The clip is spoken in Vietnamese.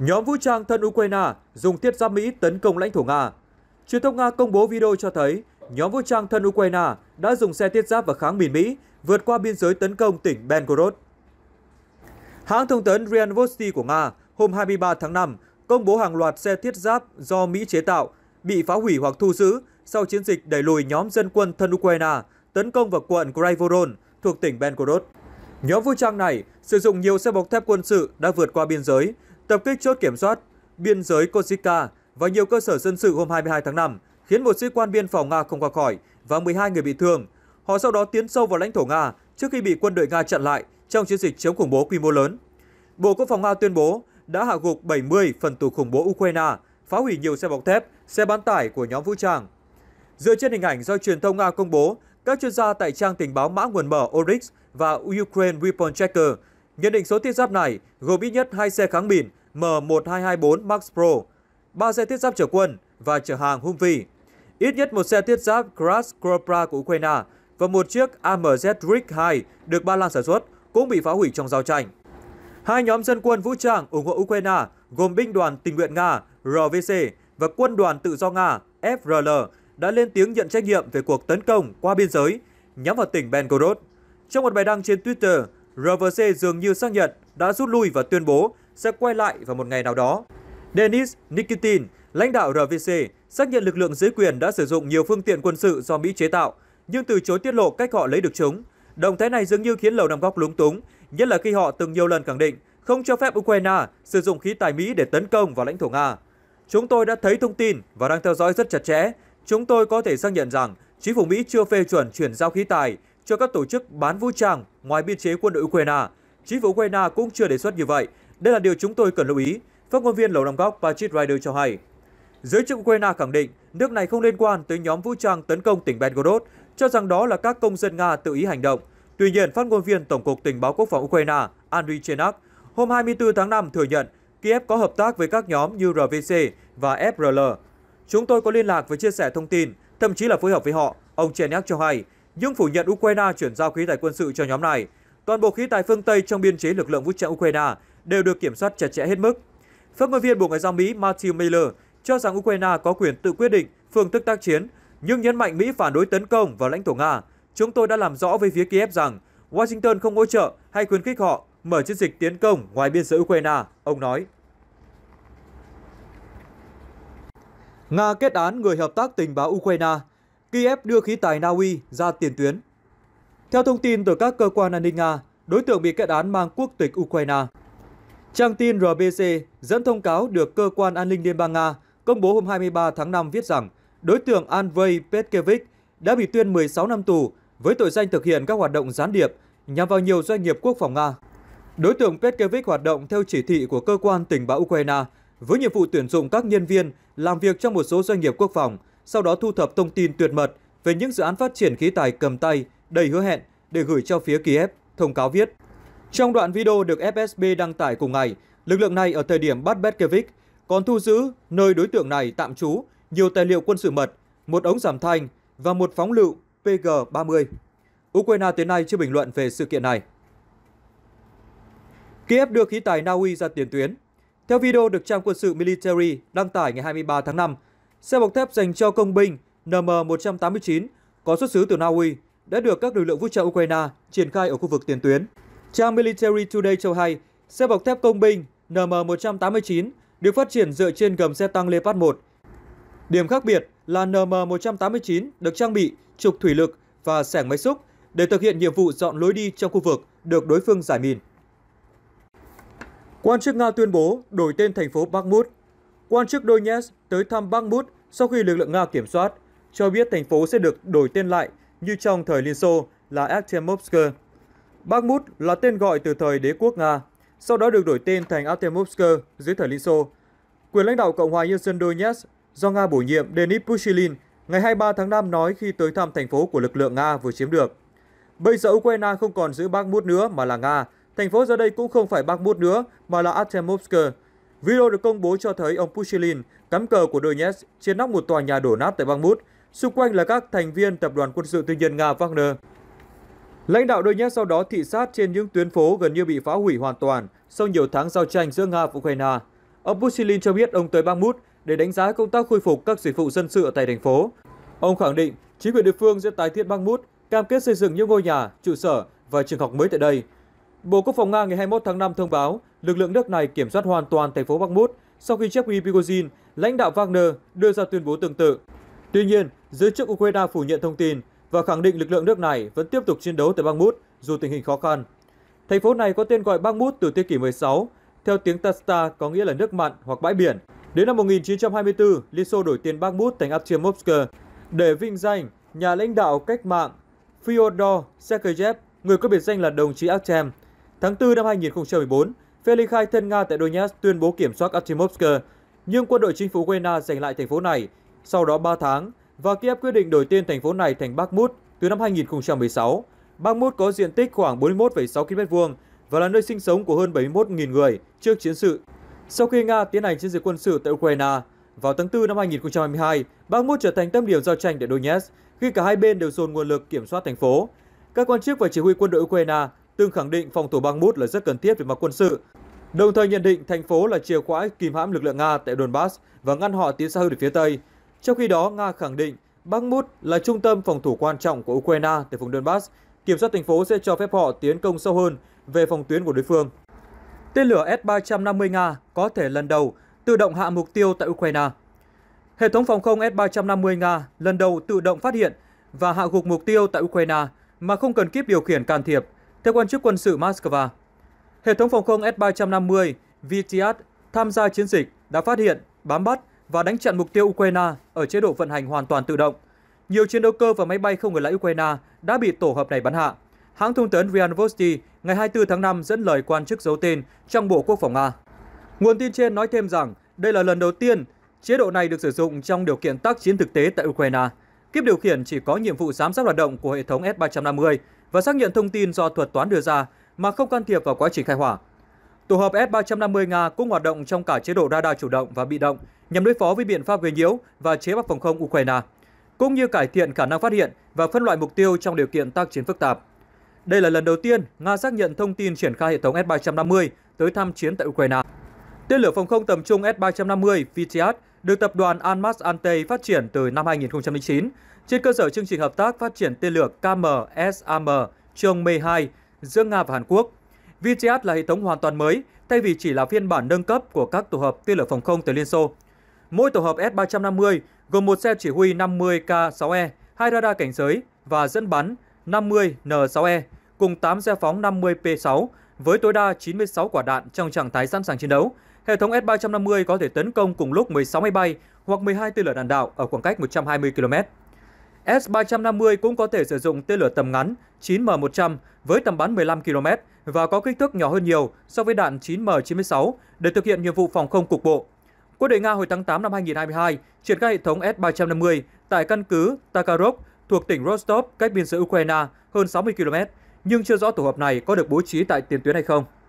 Nhóm vũ trang thân Ukraine dùng thiết giáp Mỹ tấn công lãnh thổ Nga. Truyền thông Nga công bố video cho thấy nhóm vũ trang thân Ukraine đã dùng xe thiết giáp và kháng mìn Mỹ vượt qua biên giới tấn công tỉnh Belgorod. Hãng thông tấn Ria Novosti của Nga hôm 23 tháng 5 công bố hàng loạt xe thiết giáp do Mỹ chế tạo bị phá hủy hoặc thu giữ sau chiến dịch đẩy lùi nhóm dân quân thân Ukraine tấn công vào quận Kraivorol thuộc tỉnh Belgorod. Nhóm vũ trang này sử dụng nhiều xe bọc thép quân sự đã vượt qua biên giới, Tập kích chốt kiểm soát biên giới Korsika và nhiều cơ sở dân sự hôm 22 tháng 5 khiến một sĩ quan biên phòng Nga không qua khỏi và 12 người bị thương. Họ sau đó tiến sâu vào lãnh thổ Nga trước khi bị quân đội Nga chặn lại trong chiến dịch chống khủng bố quy mô lớn. Bộ Quốc phòng Nga tuyên bố đã hạ gục 70 phần tử khủng bố Ukraine, phá hủy nhiều xe bọc thép, xe bán tải của nhóm vũ trang. Dựa trên hình ảnh do truyền thông Nga công bố, các chuyên gia tại trang tình báo mã nguồn mở Oryx và Ukraine Weapon Checker nhận định số thiết giáp này gồm ít nhất hai xe kháng mìn M1224 Max Pro, 3 xe thiết giáp chở quân và chở hàng Humvee, ít nhất một xe thiết giáp Kras Kropra của Ukraine và một chiếc AMZ Rig 2 được Ba Lan sản xuất cũng bị phá hủy trong giao tranh. Hai nhóm dân quân vũ trang ủng hộ Ukraine gồm binh đoàn tình nguyện Nga RVC và quân đoàn tự do Nga FRL đã lên tiếng nhận trách nhiệm về cuộc tấn công qua biên giới nhắm vào tỉnh Belgorod. Trong một bài đăng trên Twitter, RVC dường như xác nhận đã rút lui và tuyên bố sẽ quay lại vào một ngày nào đó. Denis Nikitin, lãnh đạo RVC, xác nhận lực lượng dưới quyền đã sử dụng nhiều phương tiện quân sự do Mỹ chế tạo, nhưng từ chối tiết lộ cách họ lấy được chúng. Động thái này dường như khiến Lầu Năm Góc lúng túng, nhất là khi họ từng nhiều lần khẳng định không cho phép Ukraine sử dụng khí tài Mỹ để tấn công vào lãnh thổ Nga. Chúng tôi đã thấy thông tin và đang theo dõi rất chặt chẽ. Chúng tôi có thể xác nhận rằng chính phủ Mỹ chưa phê chuẩn chuyển giao khí tài cho các tổ chức bán vũ trang ngoài biên chế quân đội Ukraine. Chính phủ Ukraine cũng chưa đề xuất như vậy đây là điều chúng tôi cần lưu ý, phát ngôn viên Lầu Năm Góc Patrick Ryder cho hay. Giới chức Ukraine khẳng định nước này không liên quan tới nhóm vũ trang tấn công tỉnh Belgorod, cho rằng đó là các công dân Nga tự ý hành động. Tuy nhiên, phát ngôn viên Tổng cục Tình báo Quốc phòng Ukraine Andriy Chenak hôm 24 tháng 5 thừa nhận Kiev có hợp tác với các nhóm như RVC và FRL. Chúng tôi có liên lạc và chia sẻ thông tin, thậm chí là phối hợp với họ, ông Chenak cho hay, nhưng phủ nhận Ukraine chuyển giao khí tài quân sự cho nhóm này. Toàn bộ khí tài phương Tây trong biên chế lực lượng vũ trang Ukraine đều được kiểm soát chặt chẽ hết mức. Phát ngôn viên Bộ Ngoại giao Mỹ Matthew Miller cho rằng Ukraine có quyền tự quyết định phương thức tác chiến, nhưng nhấn mạnh Mỹ phản đối tấn công vào lãnh thổ Nga. Chúng tôi đã làm rõ với phía Kiev rằng Washington không hỗ trợ hay khuyến khích họ mở chiến dịch tiến công ngoài biên giới Ukraine, ông nói. Nga kết án người hợp tác tình báo Ukraine, Kiev đưa khí tài Na Uy ra tiền tuyến. Theo thông tin từ các cơ quan an ninh Nga, đối tượng bị kết án mang quốc tịch Ukraine. Trang tin RBC dẫn thông cáo được Cơ quan An ninh Liên bang Nga công bố hôm 23 tháng 5 viết rằng đối tượng Andrei Petkevich đã bị tuyên 16 năm tù với tội danh thực hiện các hoạt động gián điệp nhằm vào nhiều doanh nghiệp quốc phòng Nga. Đối tượng Petkevich hoạt động theo chỉ thị của cơ quan tình báo Ukraine với nhiệm vụ tuyển dụng các nhân viên làm việc trong một số doanh nghiệp quốc phòng, sau đó thu thập thông tin tuyệt mật về những dự án phát triển khí tài cầm tay đầy hứa hẹn để gửi cho phía Kiev, thông cáo viết. Trong đoạn video được FSB đăng tải cùng ngày, lực lượng này ở thời điểm bắt Betkevich còn thu giữ nơi đối tượng này tạm trú nhiều tài liệu quân sự mật, một ống giảm thanh và một phóng lựu PG-30. Ukraine tới nay chưa bình luận về sự kiện này. Kiev đưa khí tài Na Uy ra tiền tuyến. Theo video được trang quân sự Military đăng tải ngày 23 tháng 5, xe bọc thép dành cho công binh NM-189 có xuất xứ từ Na Uy đã được các lực lượng vũ trang Ukraine triển khai ở khu vực tiền tuyến. Trang Military Today cho hay, xe bọc thép công binh NM189 được phát triển dựa trên gầm xe tăng Leopard 1. Điểm khác biệt là NM189 được trang bị trục thủy lực và sẻng máy xúc để thực hiện nhiệm vụ dọn lối đi trong khu vực được đối phương giải mìn. Quan chức Nga tuyên bố đổi tên thành phố Bakhmut. Quan chức Donetsk tới thăm Bakhmut sau khi lực lượng Nga kiểm soát, cho biết thành phố sẽ được đổi tên lại như trong thời Liên Xô là Akhtemovsk. Bakhmut là tên gọi từ thời đế quốc Nga, sau đó được đổi tên thành Artemovsk dưới thời Liên Xô. Quyền lãnh đạo Cộng hòa Nhân dân Donetsk do Nga bổ nhiệm Denis Pushilin ngày 23 tháng 5 nói khi tới thăm thành phố của lực lượng Nga vừa chiếm được. Bây giờ Ukraine không còn giữ Bakhmut nữa mà là Nga, thành phố giờ đây cũng không phải Bakhmut nữa mà là Artemovsk. Video được công bố cho thấy ông Pushilin cắm cờ của Donetsk trên nóc một tòa nhà đổ nát tại Bakhmut, xung quanh là các thành viên tập đoàn quân sự tư nhân Nga Wagner. Lãnh đạo đôi Donetsk sau đó thị sát trên những tuyến phố gần như bị phá hủy hoàn toàn sau nhiều tháng giao tranh giữa Nga và Ukraine. Ông Pushilin cho biết ông tới Bakhmut để đánh giá công tác khôi phục các dịch vụ dân sự tại thành phố. Ông khẳng định chính quyền địa phương sẽ tái thiết Bakhmut, cam kết xây dựng những ngôi nhà, trụ sở và trường học mới tại đây. Bộ Quốc phòng Nga ngày 21 tháng 5 thông báo lực lượng nước này kiểm soát hoàn toàn thành phố Bakhmut sau khi Yevgeny Prigozhin, lãnh đạo Wagner, đưa ra tuyên bố tương tự. Tuy nhiên, giới chức Ukraine phủ nhận thông tin và khẳng định lực lượng nước này vẫn tiếp tục chiến đấu tại Bakhmut dù tình hình khó khăn. Thành phố này có tên gọi Bakhmut từ thế kỷ 16, theo tiếng Tasta có nghĩa là nước mặn hoặc bãi biển. Đến năm 1924, Liên Xô đổi tiền Bakhmut thành Artyomovsk để vinh danh nhà lãnh đạo cách mạng Fyodor Sergeyev, người có biệt danh là đồng chí Artem. Tháng 4 năm 2014, phe ly khai thân Nga tại Donetsk tuyên bố kiểm soát Artyomovsk, nhưng quân đội chính phủ Ukraine giành lại thành phố này. Sau đó 3 tháng, và Kiev quyết định đổi tên thành phố này thành Bakhmut từ năm 2016. Bakhmut có diện tích khoảng 41,6 km vuông và là nơi sinh sống của hơn 71.000 người trước chiến sự. Sau khi Nga tiến hành chiến dịch quân sự tại Ukraine, vào tháng 4 năm 2022, Bakhmut trở thành tâm điểm giao tranh tại Donetsk khi cả hai bên đều dồn nguồn lực kiểm soát thành phố. Các quan chức và chỉ huy quân đội Ukraine từng khẳng định phòng thủ Bakhmut là rất cần thiết về mặt quân sự, đồng thời nhận định thành phố là chìa khóa kìm hãm lực lượng Nga tại Donbass và ngăn họ tiến xa hơn về phía Tây, trong khi đó, Nga khẳng định Bakhmut là trung tâm phòng thủ quan trọng của Ukraine tại vùng Donbass. Kiểm soát thành phố sẽ cho phép họ tiến công sâu hơn về phòng tuyến của đối phương. Tên lửa S-350 Nga có thể lần đầu tự động hạ mục tiêu tại Ukraine. Hệ thống phòng không S-350 Nga lần đầu tự động phát hiện và hạ gục mục tiêu tại Ukraine mà không cần kiếp điều khiển can thiệp, theo quan chức quân sự Moscow. Hệ thống phòng không S-350 VTS tham gia chiến dịch đã phát hiện, bám bắt và đánh chặn mục tiêu Ukraine ở chế độ vận hành hoàn toàn tự động. Nhiều chiến đấu cơ và máy bay không người lái Ukraine đã bị tổ hợp này bắn hạ. Hãng thông tấn Ryanvosti ngày 24 tháng 5 dẫn lời quan chức giấu tên trong Bộ Quốc phòng Nga. Nguồn tin trên nói thêm rằng đây là lần đầu tiên chế độ này được sử dụng trong điều kiện tác chiến thực tế tại Ukraine. Kiếp điều khiển chỉ có nhiệm vụ giám sát hoạt động của hệ thống S-350 và xác nhận thông tin do thuật toán đưa ra mà không can thiệp vào quá trình khai hỏa. Tổ hợp S-350 Nga cũng hoạt động trong cả chế độ radar chủ động và bị động nhằm đối phó với biện pháp gây nhiễu và chế bắc phòng không Ukraine, cũng như cải thiện khả năng phát hiện và phân loại mục tiêu trong điều kiện tác chiến phức tạp. Đây là lần đầu tiên Nga xác nhận thông tin triển khai hệ thống S-350 tới tham chiến tại Ukraine. Tên lửa phòng không tầm trung S-350 Vityat được tập đoàn Almas Ante phát triển từ năm 2009 trên cơ sở chương trình hợp tác phát triển tên lửa KM-SAM Chongmei 2 giữa Nga và Hàn Quốc – VGAT là hệ thống hoàn toàn mới, thay vì chỉ là phiên bản nâng cấp của các tổ hợp tên lửa phòng không từ Liên Xô. Mỗi tổ hợp S-350 gồm một xe chỉ huy 50K6E, hai radar cảnh giới và dẫn bắn 50N6E cùng 8 xe phóng 50P6 với tối đa 96 quả đạn trong trạng thái sẵn sàng chiến đấu. Hệ thống S-350 có thể tấn công cùng lúc 16 máy bay hoặc 12 tên lửa đạn đạo ở khoảng cách 120 km. S-350 cũng có thể sử dụng tên lửa tầm ngắn 9M100 với tầm bắn 15 km và có kích thước nhỏ hơn nhiều so với đạn 9M96 để thực hiện nhiệm vụ phòng không cục bộ. Quân đội Nga hồi tháng 8 năm 2022 triển khai hệ thống S-350 tại căn cứ Takarov thuộc tỉnh Rostov cách biên giới Ukraine hơn 60 km, nhưng chưa rõ tổ hợp này có được bố trí tại tiền tuyến hay không.